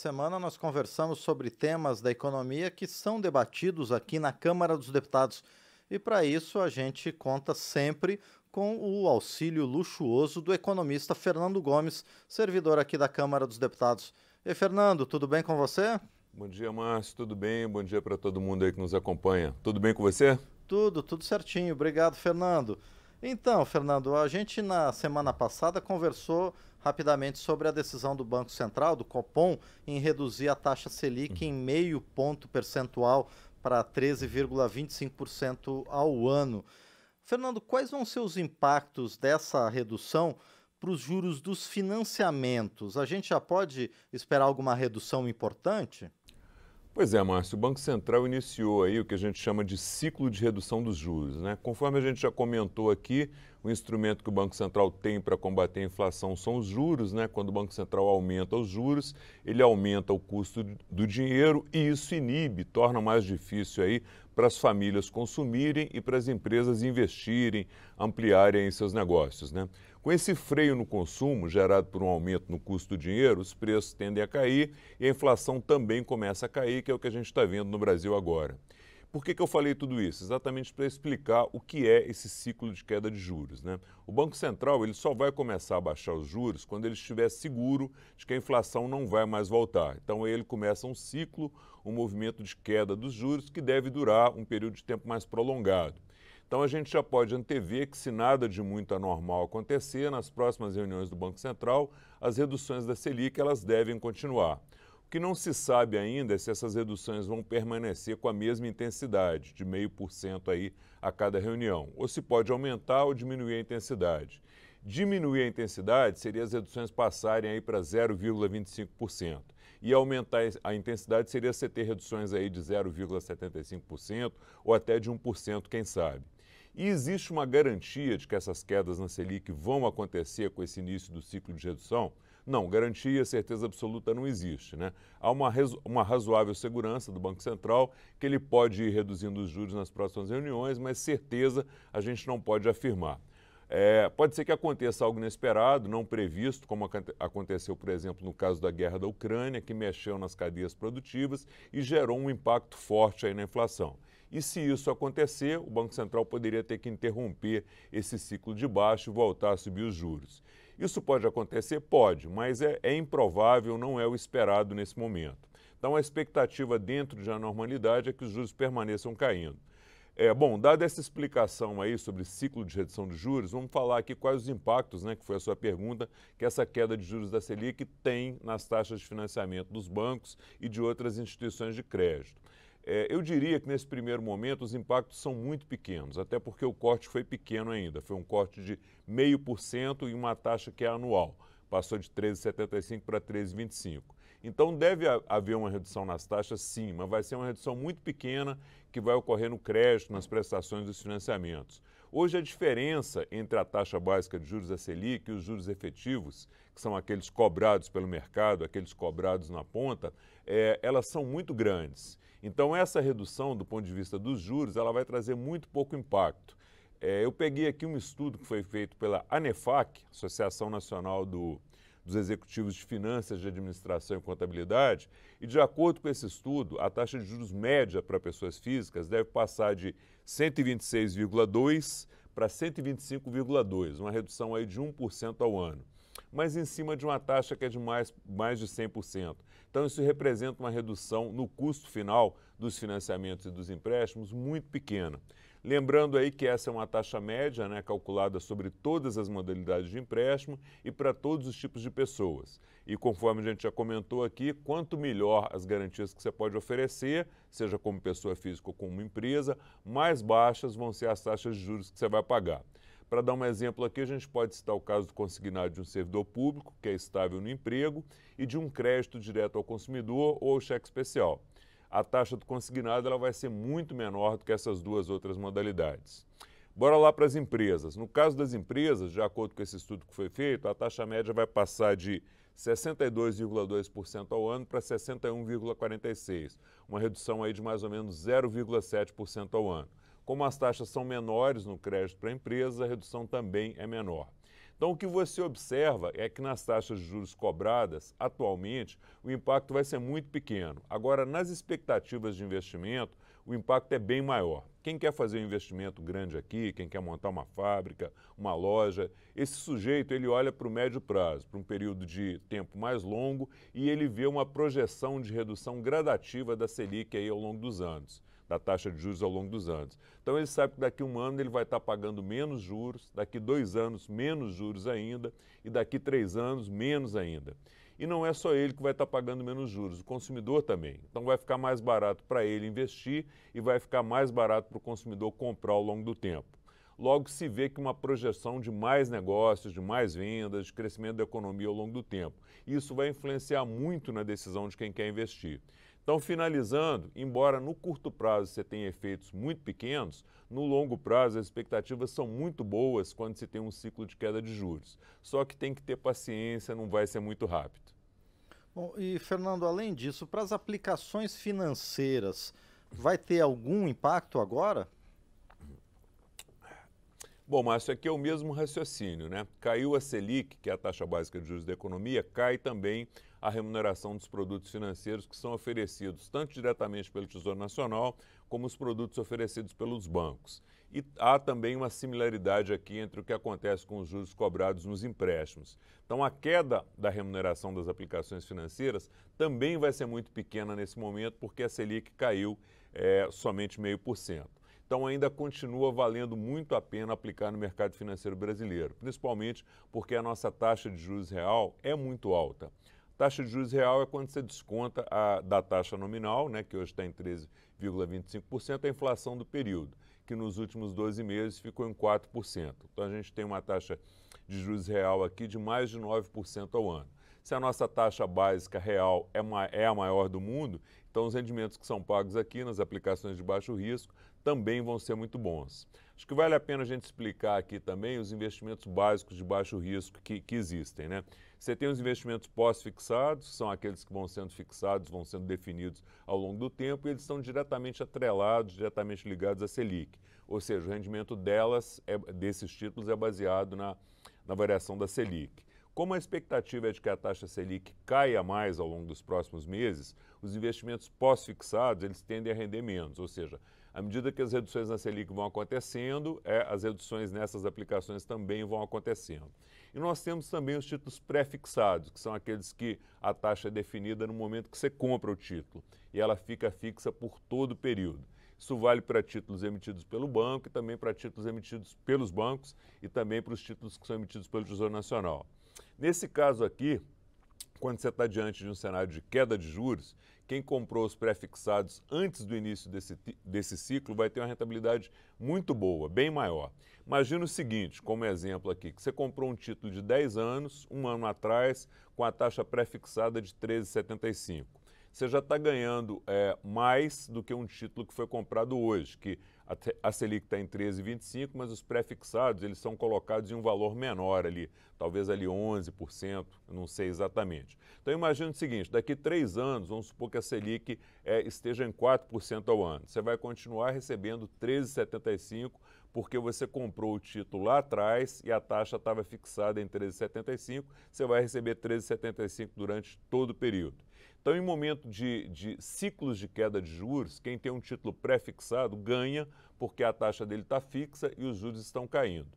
semana nós conversamos sobre temas da economia que são debatidos aqui na Câmara dos Deputados. E para isso a gente conta sempre com o auxílio luxuoso do economista Fernando Gomes, servidor aqui da Câmara dos Deputados. E Fernando, tudo bem com você? Bom dia, Márcio. Tudo bem? Bom dia para todo mundo aí que nos acompanha. Tudo bem com você? Tudo, tudo certinho. Obrigado, Fernando. Então, Fernando, a gente na semana passada conversou rapidamente sobre a decisão do Banco Central, do Copom, em reduzir a taxa Selic uhum. em meio ponto percentual para 13,25% ao ano. Fernando, quais vão ser os impactos dessa redução para os juros dos financiamentos? A gente já pode esperar alguma redução importante? Pois é, Márcio, o Banco Central iniciou aí o que a gente chama de ciclo de redução dos juros. Né? Conforme a gente já comentou aqui, o instrumento que o Banco Central tem para combater a inflação são os juros. Né? Quando o Banco Central aumenta os juros, ele aumenta o custo do dinheiro e isso inibe, torna mais difícil aí para as famílias consumirem e para as empresas investirem, ampliarem seus negócios. Né? Com esse freio no consumo, gerado por um aumento no custo do dinheiro, os preços tendem a cair e a inflação também começa a cair, que é o que a gente está vendo no Brasil agora. Por que, que eu falei tudo isso? Exatamente para explicar o que é esse ciclo de queda de juros. Né? O Banco Central ele só vai começar a baixar os juros quando ele estiver seguro de que a inflação não vai mais voltar. Então ele começa um ciclo, um movimento de queda dos juros que deve durar um período de tempo mais prolongado. Então a gente já pode antever que, se nada de muito anormal acontecer, nas próximas reuniões do Banco Central, as reduções da Selic elas devem continuar. O que não se sabe ainda é se essas reduções vão permanecer com a mesma intensidade, de 0,5% aí a cada reunião, ou se pode aumentar ou diminuir a intensidade. Diminuir a intensidade seria as reduções passarem aí para 0,25%. E aumentar a intensidade seria você ter reduções aí de 0,75% ou até de 1%, quem sabe. E existe uma garantia de que essas quedas na Selic vão acontecer com esse início do ciclo de redução? Não, garantia, certeza absoluta não existe. Né? Há uma, uma razoável segurança do Banco Central que ele pode ir reduzindo os juros nas próximas reuniões, mas certeza a gente não pode afirmar. É, pode ser que aconteça algo inesperado, não previsto, como aconteceu, por exemplo, no caso da guerra da Ucrânia, que mexeu nas cadeias produtivas e gerou um impacto forte aí na inflação. E se isso acontecer, o Banco Central poderia ter que interromper esse ciclo de baixo e voltar a subir os juros. Isso pode acontecer? Pode, mas é, é improvável, não é o esperado nesse momento. Então, a expectativa dentro da normalidade é que os juros permaneçam caindo. É, bom, dada essa explicação aí sobre ciclo de redução de juros, vamos falar aqui quais os impactos, né, que foi a sua pergunta, que essa queda de juros da Selic tem nas taxas de financiamento dos bancos e de outras instituições de crédito. É, eu diria que nesse primeiro momento os impactos são muito pequenos, até porque o corte foi pequeno ainda, foi um corte de 0,5% e uma taxa que é anual, passou de 13,75 para 13,25. Então deve haver uma redução nas taxas, sim, mas vai ser uma redução muito pequena que vai ocorrer no crédito, nas prestações dos financiamentos. Hoje, a diferença entre a taxa básica de juros da Selic e os juros efetivos, que são aqueles cobrados pelo mercado, aqueles cobrados na ponta, é, elas são muito grandes. Então, essa redução do ponto de vista dos juros, ela vai trazer muito pouco impacto. É, eu peguei aqui um estudo que foi feito pela ANEFAC, Associação Nacional do dos executivos de finanças de administração e contabilidade, e de acordo com esse estudo, a taxa de juros média para pessoas físicas deve passar de 126,2 para 125,2, uma redução aí de 1% ao ano mas em cima de uma taxa que é de mais, mais de 100%. Então, isso representa uma redução no custo final dos financiamentos e dos empréstimos muito pequena. Lembrando aí que essa é uma taxa média, né, calculada sobre todas as modalidades de empréstimo e para todos os tipos de pessoas. E conforme a gente já comentou aqui, quanto melhor as garantias que você pode oferecer, seja como pessoa física ou como empresa, mais baixas vão ser as taxas de juros que você vai pagar. Para dar um exemplo aqui, a gente pode citar o caso do consignado de um servidor público, que é estável no emprego, e de um crédito direto ao consumidor ou cheque especial a taxa do consignado ela vai ser muito menor do que essas duas outras modalidades. Bora lá para as empresas. No caso das empresas, de acordo com esse estudo que foi feito, a taxa média vai passar de 62,2% ao ano para 61,46%, uma redução aí de mais ou menos 0,7% ao ano. Como as taxas são menores no crédito para empresas, a redução também é menor. Então, o que você observa é que nas taxas de juros cobradas, atualmente, o impacto vai ser muito pequeno. Agora, nas expectativas de investimento, o impacto é bem maior. Quem quer fazer um investimento grande aqui, quem quer montar uma fábrica, uma loja, esse sujeito ele olha para o médio prazo, para um período de tempo mais longo e ele vê uma projeção de redução gradativa da Selic aí ao longo dos anos da taxa de juros ao longo dos anos. Então ele sabe que daqui um ano ele vai estar pagando menos juros, daqui dois anos menos juros ainda e daqui três anos menos ainda. E não é só ele que vai estar pagando menos juros, o consumidor também. Então vai ficar mais barato para ele investir e vai ficar mais barato para o consumidor comprar ao longo do tempo. Logo se vê que uma projeção de mais negócios, de mais vendas, de crescimento da economia ao longo do tempo. Isso vai influenciar muito na decisão de quem quer investir. Então, finalizando, embora no curto prazo você tenha efeitos muito pequenos, no longo prazo as expectativas são muito boas quando se tem um ciclo de queda de juros. Só que tem que ter paciência, não vai ser muito rápido. Bom, e Fernando, além disso, para as aplicações financeiras, vai ter algum impacto agora? Bom, Márcio, aqui é o mesmo raciocínio, né? Caiu a Selic, que é a taxa básica de juros da economia, cai também a remuneração dos produtos financeiros que são oferecidos tanto diretamente pelo Tesouro Nacional, como os produtos oferecidos pelos bancos. E há também uma similaridade aqui entre o que acontece com os juros cobrados nos empréstimos. Então, a queda da remuneração das aplicações financeiras também vai ser muito pequena nesse momento, porque a Selic caiu é, somente meio por cento. Então, ainda continua valendo muito a pena aplicar no mercado financeiro brasileiro, principalmente porque a nossa taxa de juros real é muito alta. Taxa de juros real é quando você desconta a, da taxa nominal, né, que hoje está em 13,25%, a inflação do período, que nos últimos 12 meses ficou em 4%. Então a gente tem uma taxa de juros real aqui de mais de 9% ao ano. Se a nossa taxa básica real é, uma, é a maior do mundo, então os rendimentos que são pagos aqui nas aplicações de baixo risco também vão ser muito bons. Acho que vale a pena a gente explicar aqui também os investimentos básicos de baixo risco que, que existem. Né? Você tem os investimentos pós-fixados, são aqueles que vão sendo fixados, vão sendo definidos ao longo do tempo, e eles estão diretamente atrelados, diretamente ligados à Selic. Ou seja, o rendimento delas, é, desses títulos, é baseado na, na variação da Selic. Como a expectativa é de que a taxa Selic caia mais ao longo dos próximos meses, os investimentos pós-fixados eles tendem a render menos, ou seja, à medida que as reduções na Selic vão acontecendo, é, as reduções nessas aplicações também vão acontecendo. E nós temos também os títulos pré-fixados, que são aqueles que a taxa é definida no momento que você compra o título e ela fica fixa por todo o período. Isso vale para títulos emitidos pelo banco e também para títulos emitidos pelos bancos e também para os títulos que são emitidos pelo Tesouro Nacional. Nesse caso aqui, quando você está diante de um cenário de queda de juros, quem comprou os prefixados antes do início desse, desse ciclo vai ter uma rentabilidade muito boa, bem maior. Imagina o seguinte, como exemplo aqui, que você comprou um título de 10 anos, um ano atrás, com a taxa prefixada de 13,75 você já está ganhando é, mais do que um título que foi comprado hoje, que a, Selic está em 13,25, mas os prefixados eles são colocados em um valor menor ali, talvez ali 11%, não sei exatamente. Então imagina o seguinte, daqui três anos, vamos supor que a Selic é, esteja em 4% ao ano, você vai continuar recebendo 13,75%, porque você comprou o título lá atrás e a taxa estava fixada em 13,75, você vai receber 13,75 durante todo o período. Então, em momento de, de, ciclos de queda de juros, quem tem um título pré-fixado ganha, porque a taxa dele está fixa e os juros estão caindo.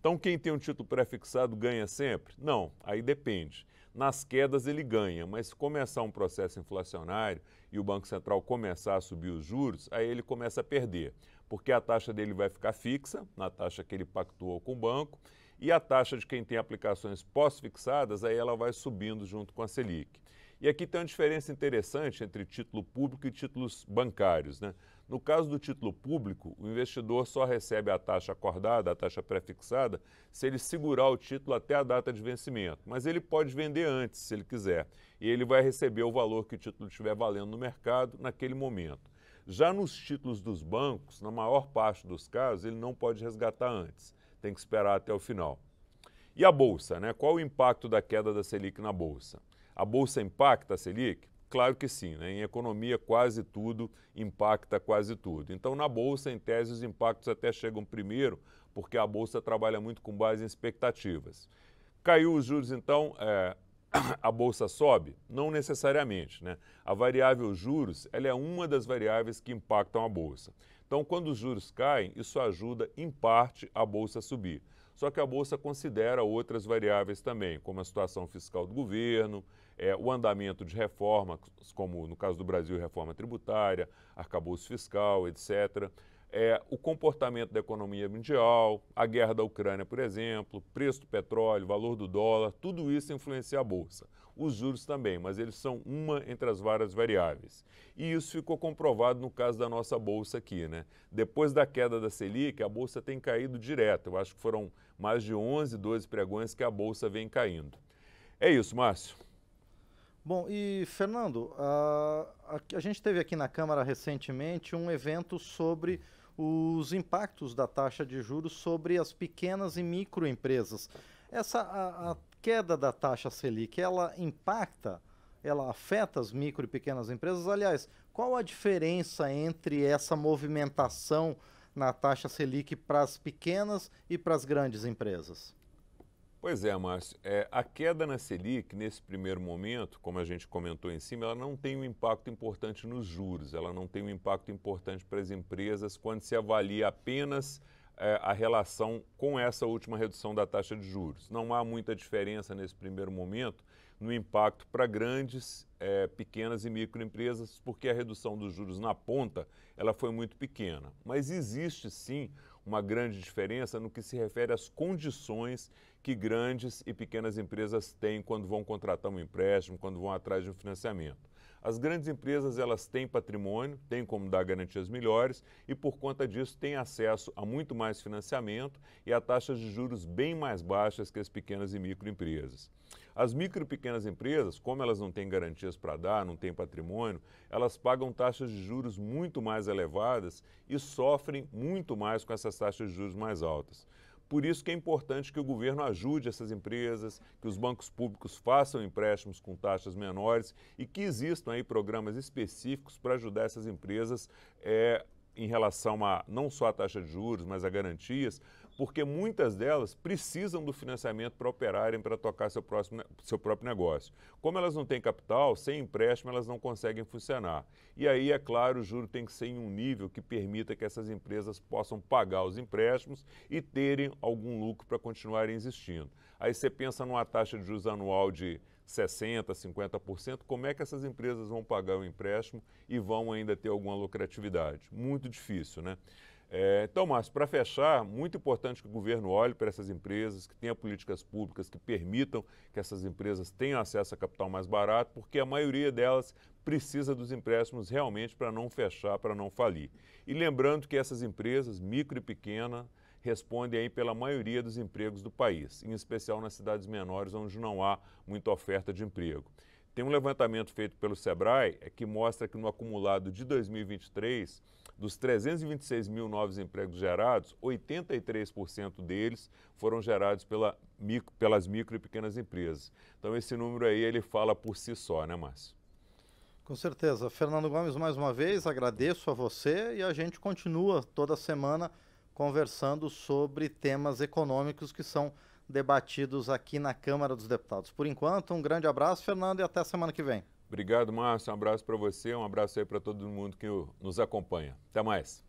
Então, quem tem um título pré-fixado ganha sempre? Não, aí depende. Nas quedas ele ganha, mas se começar um processo inflacionário e o Banco Central começar a subir os juros, aí ele começa a perder, porque a taxa dele vai ficar fixa, na taxa que ele pactuou com o banco, e a taxa de quem tem aplicações pós-fixadas, aí ela vai subindo junto com a Selic. E aqui tem uma diferença interessante entre título público e títulos bancários. Né? No caso do título público, o investidor só recebe a taxa acordada, a taxa pré-fixada, se ele segurar o título até a data de vencimento. Mas ele pode vender antes, se ele quiser e ele vai receber o valor que o título estiver valendo no mercado naquele momento. Já nos títulos dos bancos, na maior parte dos casos, ele não pode resgatar antes, tem que esperar até o final. E a bolsa, né? Qual o impacto da queda da Selic na bolsa? A bolsa impacta a Selic? Claro que sim, né? em economia quase tudo impacta quase tudo. Então, na Bolsa, em tese, os impactos até chegam primeiro, porque a Bolsa trabalha muito com base em expectativas. Caiu os juros, então, é, a bolsa sobe? Não necessariamente, né? A variável juros, ela é uma das variáveis que impactam a bolsa. Então, quando os juros caem, isso ajuda em parte a bolsa a subir. Só que a bolsa considera outras variáveis também, como a situação fiscal do governo, é, o andamento de reformas, como no caso do Brasil, reforma tributária, arcabouço fiscal, etc é, o comportamento da economia mundial, a guerra da Ucrânia, por exemplo, preço do petróleo, valor do dólar, tudo isso influencia a bolsa. Os juros também, mas eles são uma entre as várias variáveis. E isso ficou comprovado no caso da nossa bolsa aqui, né? Depois da queda da Selic, a bolsa tem caído direto. Eu acho que foram mais de 11, 12 pregões que a bolsa vem caindo. É isso, Márcio. Bom, e Fernando, a, a gente teve aqui na Câmara recentemente um evento sobre os impactos da taxa de juros sobre as pequenas e microempresas. Essa a, a queda da taxa Selic, ela impacta, ela afeta as micro e pequenas empresas. Aliás, qual a diferença entre essa movimentação na taxa Selic para as pequenas e para as grandes empresas? Pois é, Márcio. É, a queda na Selic, nesse primeiro momento, como a gente comentou em cima, ela não tem um impacto importante nos juros, ela não tem um impacto importante para as empresas quando se avalia apenas é, a relação com essa última redução da taxa de juros. Não há muita diferença nesse primeiro momento no impacto para grandes, é, pequenas e microempresas, porque a redução dos juros na ponta ela foi muito pequena. Mas existe sim uma grande diferença no que se refere às condições que grandes e pequenas empresas têm quando vão contratar um empréstimo, quando vão atrás de um financiamento. As grandes empresas elas têm patrimônio, têm como dar garantias melhores e por conta disso têm acesso a muito mais financiamento e a taxas de juros bem mais baixas que as pequenas e microempresas. As micro e pequenas empresas, como elas não têm garantias para dar, não têm patrimônio, elas pagam taxas de juros muito mais elevadas e sofrem muito mais com essas taxas de juros mais altas. Por isso que é importante que o governo ajude essas empresas, que os bancos públicos façam empréstimos com taxas menores e que existam aí programas específicos para ajudar essas empresas é, em relação a não só a taxa de juros, mas a garantias, porque muitas delas precisam do financiamento para operarem, para tocar seu, próximo, seu próprio negócio. Como elas não têm capital, sem empréstimo elas não conseguem funcionar. E aí, é claro, o juro tem que ser em um nível que permita que essas empresas possam pagar os empréstimos e terem algum lucro para continuarem existindo. Aí você pensa numa taxa de juros anual de 60%, 50%, como é que essas empresas vão pagar o empréstimo e vão ainda ter alguma lucratividade? Muito difícil, né? É, então, Márcio, para fechar, muito importante que o governo olhe para essas empresas, que tenha políticas públicas que permitam que essas empresas tenham acesso a capital mais barato, porque a maioria delas precisa dos empréstimos realmente para não fechar, para não falir. E lembrando que essas empresas, micro e pequena, respondem aí pela maioria dos empregos do país, em especial nas cidades menores, onde não há muita oferta de emprego. Tem um levantamento feito pelo Sebrae é que mostra que no acumulado de 2023, dos 326 mil novos empregos gerados, 83% deles foram gerados pela micro, pelas micro e pequenas empresas. Então esse número aí ele fala por si só, né, Márcio? Com certeza. Fernando Gomes, mais uma vez, agradeço a você e a gente continua toda semana conversando sobre temas econômicos que são debatidos aqui na Câmara dos Deputados. Por enquanto, um grande abraço, Fernando, e até semana que vem. Obrigado, Márcio. Um abraço para você, um abraço aí para todo mundo que nos acompanha. Até mais.